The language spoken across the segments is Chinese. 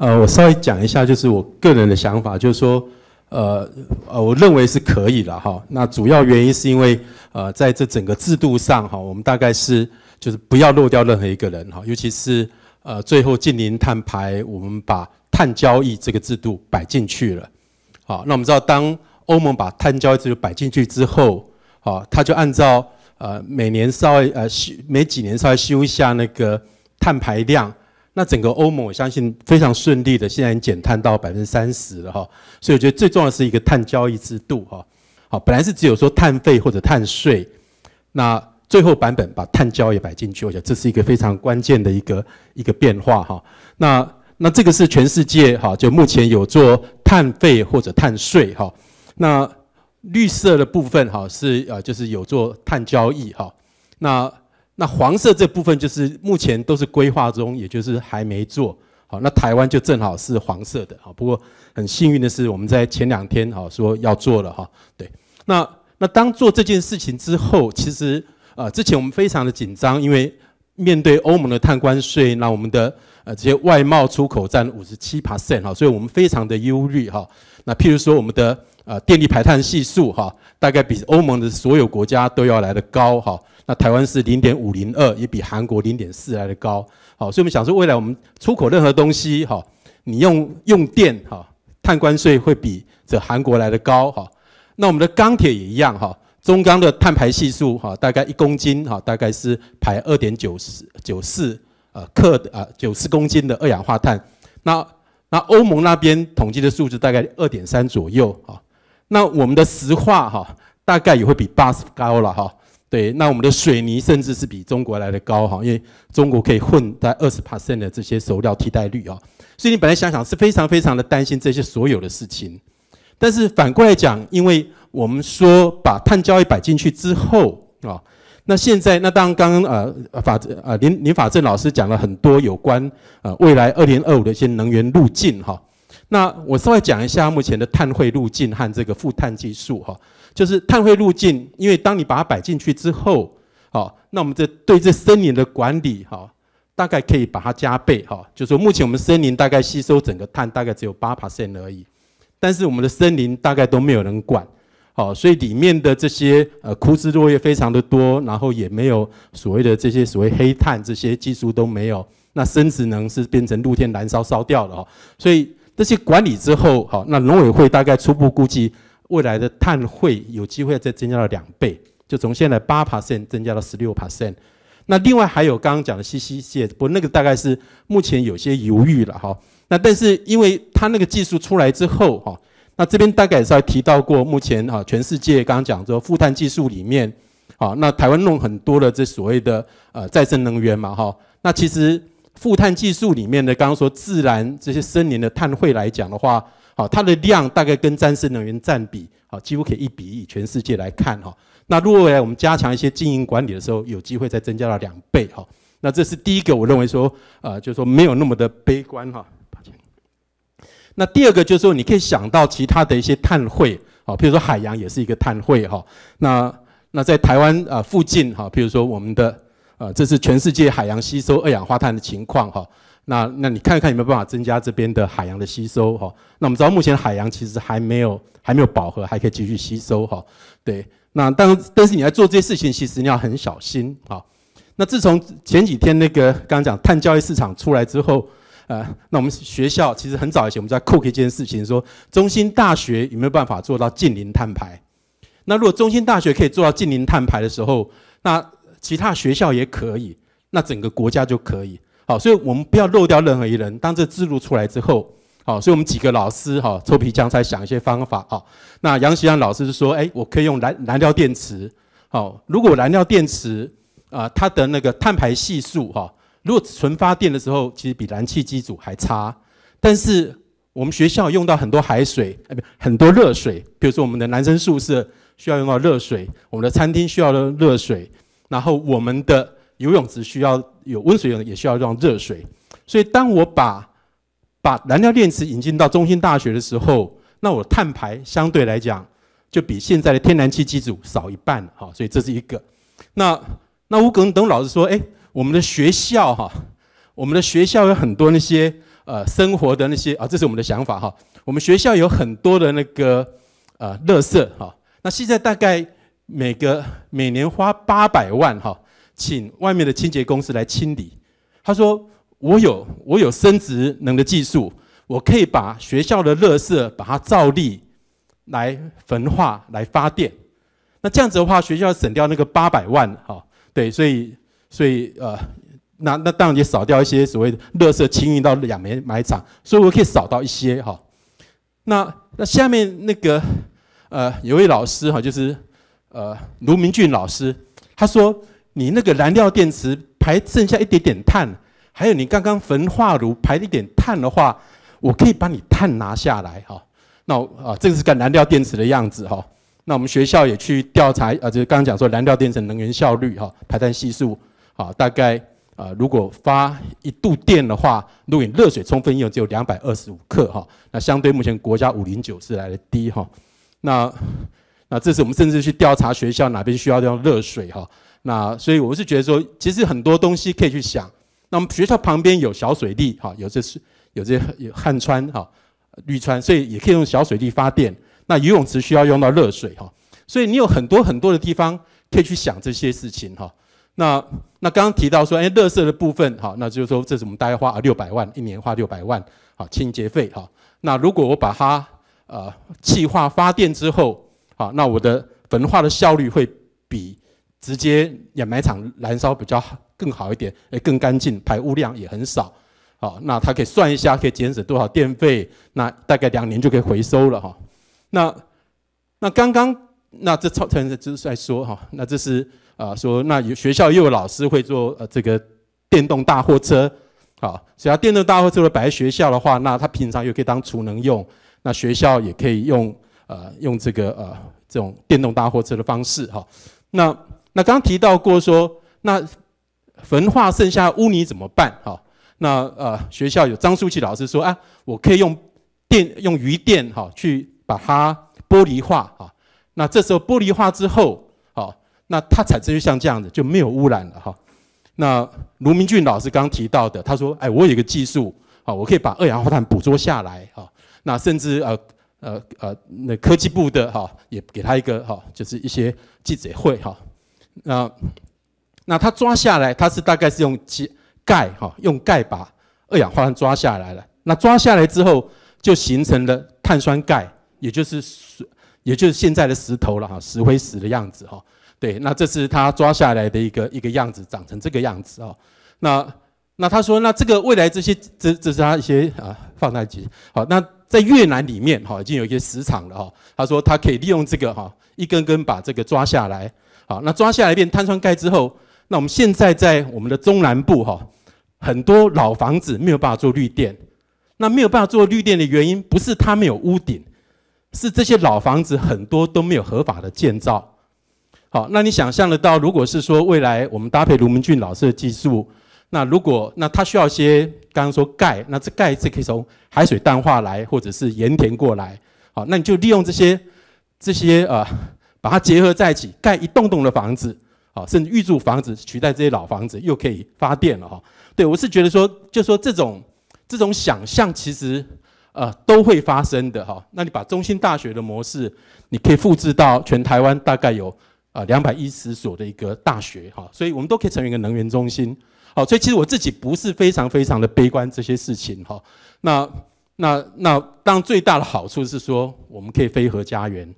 呃，我稍微讲一下，就是我个人的想法，就是说，呃，呃，我认为是可以了哈。那主要原因是因为，呃，在这整个制度上哈，我们大概是就是不要漏掉任何一个人哈，尤其是呃，最后近零碳排，我们把碳交易这个制度摆进去了。好，那我们知道，当欧盟把碳交易制度摆进去之后，好，他就按照呃每年稍微呃修每几年稍微修一下那个碳排量。那整个欧盟，我相信非常顺利的，现在减碳到百分之三十了哈。所以我觉得最重要是一个碳交易制度哈。好，本来是只有说碳费或者碳税，那最后版本把碳交易也摆进去，我觉得这是一个非常关键的一个一个变化哈。那那这个是全世界哈，就目前有做碳费或者碳税哈。那绿色的部分哈是呃就是有做碳交易哈。那。那黄色这部分就是目前都是规划中，也就是还没做。好，那台湾就正好是黄色的。好，不过很幸运的是，我们在前两天哈说要做了哈。对，那那当做这件事情之后，其实啊之前我们非常的紧张，因为面对欧盟的碳关税，那我们的呃这些外贸出口占五十七 percent 哈，所以我们非常的忧虑哈。那譬如说我们的呃电力排碳系数哈，大概比欧盟的所有国家都要来的高哈。那台湾是零点五零二，也比韩国零点四来的高。好，所以我们想说，未来我们出口任何东西，哈，你用用电，哈，碳关税会比这韩国来的高，哈。那我们的钢铁也一样，哈，中钢的碳排系数，哈，大概一公斤，哈，大概是排二点九四九四呃克的啊，九四公斤的二氧化碳。那那欧盟那边统计的数字大概二点三左右，哈。那我们的石化，哈，大概也会比巴斯高了，哈。对，那我们的水泥甚至是比中国来的高哈，因为中国可以混在二十 percent 的这些熟料替代率啊，所以你本来想想是非常非常的担心这些所有的事情，但是反过来讲，因为我们说把碳交易摆进去之后啊，那现在那当然刚刚呃法呃林林法正老师讲了很多有关呃未来二零二五的一些能源路径哈，那我稍微讲一下目前的碳汇路径和这个负碳技术哈。就是碳汇入境，因为当你把它摆进去之后，好，那我们这对这森林的管理，哈，大概可以把它加倍，哈。就说目前我们森林大概吸收整个碳大概只有八 percent 而已，但是我们的森林大概都没有人管，好，所以里面的这些呃枯枝落叶非常的多，然后也没有所谓的这些所谓黑碳这些技术都没有，那生物能是变成露天燃烧烧掉了，哈。所以这些管理之后，好，那农委会大概初步估计。未来的碳汇有机会再增加到两倍，就从现在八 percent 增加到十六 percent。那另外还有刚刚讲的 CCC，不过那个大概是目前有些犹豫了哈。那但是因为它那个技术出来之后哈，那这边大概也是提到过，目前哈全世界刚刚讲说负碳技术里面，啊那台湾弄很多的这所谓的呃再生能源嘛哈。那其实负碳技术里面的刚刚说自然这些森林的碳汇来讲的话。好，它的量大概跟再生能源占比，好，几乎可以一比一。全世界来看，哈，那如果未来我们加强一些经营管理的时候，有机会再增加到两倍，哈。那这是第一个，我认为说，呃，就说没有那么的悲观，哈。抱歉。那第二个就是说，你可以想到其他的一些碳汇，好，比如说海洋也是一个碳汇，哈。那那在台湾啊附近，哈，比如说我们的，呃，这是全世界海洋吸收二氧化碳的情况，哈。那，那你看看有没有办法增加这边的海洋的吸收哈？那我们知道目前海洋其实还没有还没有饱和，还可以继续吸收哈。对，那但但是你在做这些事情，其实你要很小心哈，那自从前几天那个刚刚讲碳交易市场出来之后，呃，那我们学校其实很早以前我们在 cook 一件事情，说中心大学有没有办法做到近零碳排？那如果中心大学可以做到近零碳排的时候，那其他学校也可以，那整个国家就可以。好，所以我们不要漏掉任何一人。当这字录出来之后，好，所以我们几个老师哈，臭皮匠在想一些方法啊。那杨锡安老师是说，哎，我可以用燃燃料电池。好，如果燃料电池啊，它的那个碳排系数哈，如果纯发电的时候，其实比燃气机组还差。但是我们学校用到很多海水，哎，不，很多热水。比如说我们的男生宿舍需要用到热水，我们的餐厅需要的热水，然后我们的游泳池需要。有温水用也需要用热水，所以当我把把燃料电池引进到中心大学的时候，那我碳排相对来讲就比现在的天然气机组少一半了哈，所以这是一个。那那吴耿等老师说，哎，我们的学校哈，我们的学校有很多那些呃生活的那些啊，这是我们的想法哈。我们学校有很多的那个呃乐色哈，那现在大概每个每年花八百万哈。请外面的清洁公司来清理。他说：“我有我有生殖能的技术，我可以把学校的垃圾把它照例来焚化来发电。那这样子的话，学校省掉那个八百万哈。对，所以所以呃，那那当然也少掉一些所谓的垃圾清运到两煤埋场，所以我可以少到一些哈。那那下面那个呃有位老师哈，就是呃卢明俊老师，他说。”你那个燃料电池排剩下一点点碳，还有你刚刚焚化炉排一点碳的话，我可以把你碳拿下来，哈。那啊，这个是个燃料电池的样子哈。那我们学校也去调查，啊，就是刚刚讲说燃料电池能源效率哈，排碳系数，啊，大概啊，如果发一度电的话，果你热水充分用只有两百二十五克哈。那相对目前国家五零九是来的低哈。那那这是我们甚至去调查学校哪边需要用热水哈。那所以我是觉得说，其实很多东西可以去想。那么学校旁边有小水利，哈，有这是有这有旱川，哈，绿川，所以也可以用小水力发电。那游泳池需要用到热水，哈，所以你有很多很多的地方可以去想这些事情，哈。那那刚刚提到说，哎，乐色的部分，哈，那就是说这是我们大概花六百万，一年花六百万，好，清洁费，哈。那如果我把它呃气化发电之后，啊，那我的焚化的效率会比。直接掩埋厂燃烧比较好，更好一点，诶，更干净，排污量也很少，好，那它可以算一下，可以节省多少电费？那大概两年就可以回收了哈。那，那刚刚那这超成的就是在说哈，那这是啊说那有学校又有老师会做呃这个电动大货车，好，只要电动大货车摆在学校的话，那它平常又可以当储能用，那学校也可以用呃用这个呃这种电动大货车的方式哈，那。那刚提到过说，那焚化剩下污泥怎么办？哈，那呃，学校有张淑琪老师说啊，我可以用电用余电哈去把它玻璃化哈。那这时候玻璃化之后，好，那它产生就像这样子，就没有污染了哈。那卢明俊老师刚提到的，他说哎，我有一个技术啊，我可以把二氧化碳捕捉下来哈。那甚至呃呃呃，那科技部的哈也给他一个哈，就是一些记者会哈。那那他抓下来，他是大概是用钙哈，用钙把二氧化碳抓下来了。那抓下来之后，就形成了碳酸钙，也就是石，也就是现在的石头了哈，石灰石的样子哈。对，那这是他抓下来的一个一个样子，长成这个样子哦。那那他说，那这个未来这些，这这是他一些啊放大镜。好，那在越南里面哈，已经有一些石场了哈。他说他可以利用这个哈，一根根把这个抓下来。好，那抓下来变碳酸钙之后，那我们现在在我们的中南部哈，很多老房子没有办法做绿电，那没有办法做绿电的原因不是它没有屋顶，是这些老房子很多都没有合法的建造。好，那你想象得到，如果是说未来我们搭配卢明俊老师的技术，那如果那它需要些刚刚说钙，那这钙是可以从海水淡化来，或者是盐田过来。好，那你就利用这些这些呃。把它结合在一起，盖一栋栋的房子，好，甚至预住房子取代这些老房子，又可以发电了哈。对我是觉得说，就说这种这种想象其实，呃，都会发生的哈。那你把中心大学的模式，你可以复制到全台湾大概有呃两百一十所的一个大学哈，所以我们都可以成为一个能源中心。好，所以其实我自己不是非常非常的悲观这些事情哈。那那那，当然最大的好处是说，我们可以飞核家园。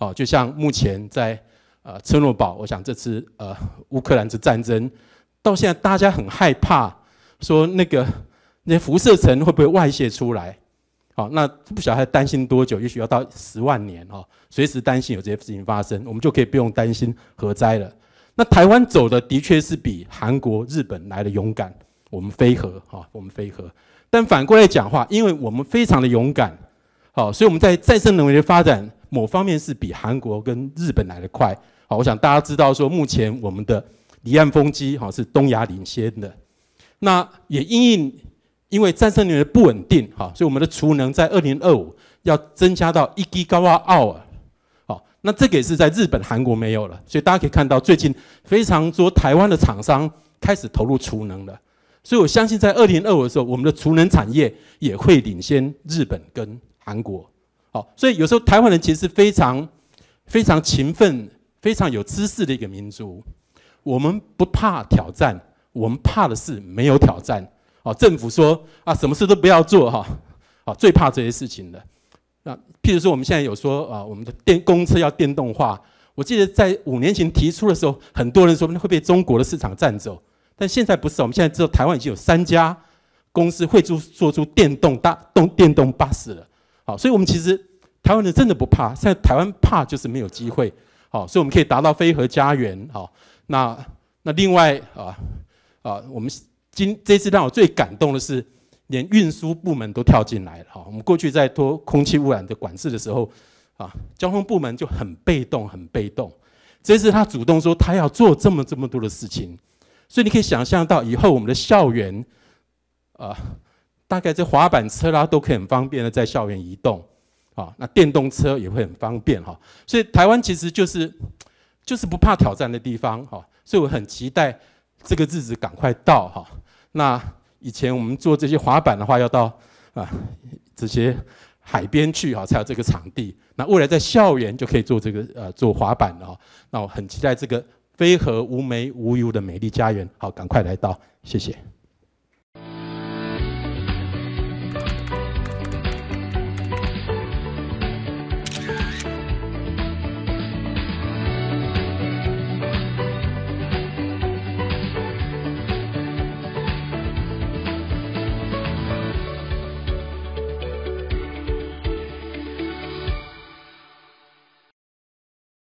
哦，就像目前在呃车诺堡，我想这次呃乌克兰之战争，到现在大家很害怕，说那个那辐射层会不会外泄出来？好，那不晓得担心多久，也许要到十万年哦，随时担心有这些事情发生，我们就可以不用担心核灾了。那台湾走的的确是比韩国、日本来的勇敢，我们飞核，哈，我们飞核。但反过来讲话，因为我们非常的勇敢，好，所以我们在再生能源的发展。某方面是比韩国跟日本来的快，好，我想大家知道说，目前我们的离岸风机哈是东亚领先的，那也因应因为再生能源不稳定哈，所以我们的储能在二零二五要增加到一吉瓦尔，好，那这个也是在日本、韩国没有了，所以大家可以看到最近非常多台湾的厂商开始投入储能了，所以我相信在二零二五的时候，我们的储能产业也会领先日本跟韩国。好，所以有时候台湾人其实是非常、非常勤奋、非常有知识的一个民族。我们不怕挑战，我们怕的是没有挑战。哦，政府说啊，什么事都不要做哈。啊，最怕这些事情的。那譬如说，我们现在有说啊，我们的电公车要电动化。我记得在五年前提出的时候，很多人说会被中国的市场占走。但现在不是，我们现在知道台湾已经有三家公司会做做出电动大、动电动巴士了。所以，我们其实台湾人真的不怕，在台湾怕就是没有机会。好，所以我们可以达到飞和家园。好，那那另外啊啊，我们今这次让我最感动的是，连运输部门都跳进来了。哈，我们过去在拖空气污染的管制的时候，啊，交通部门就很被动，很被动。这次他主动说他要做这么这么多的事情，所以你可以想象到以后我们的校园啊。大概这滑板车啦，都可以很方便的在校园移动，啊，那电动车也会很方便哈，所以台湾其实就是，就是不怕挑战的地方哈，所以我很期待这个日子赶快到哈。那以前我们做这些滑板的话，要到啊这些海边去哈，才有这个场地，那未来在校园就可以做这个呃做滑板了哈，那我很期待这个飞河无煤无忧的美丽家园，好，赶快来到，谢谢。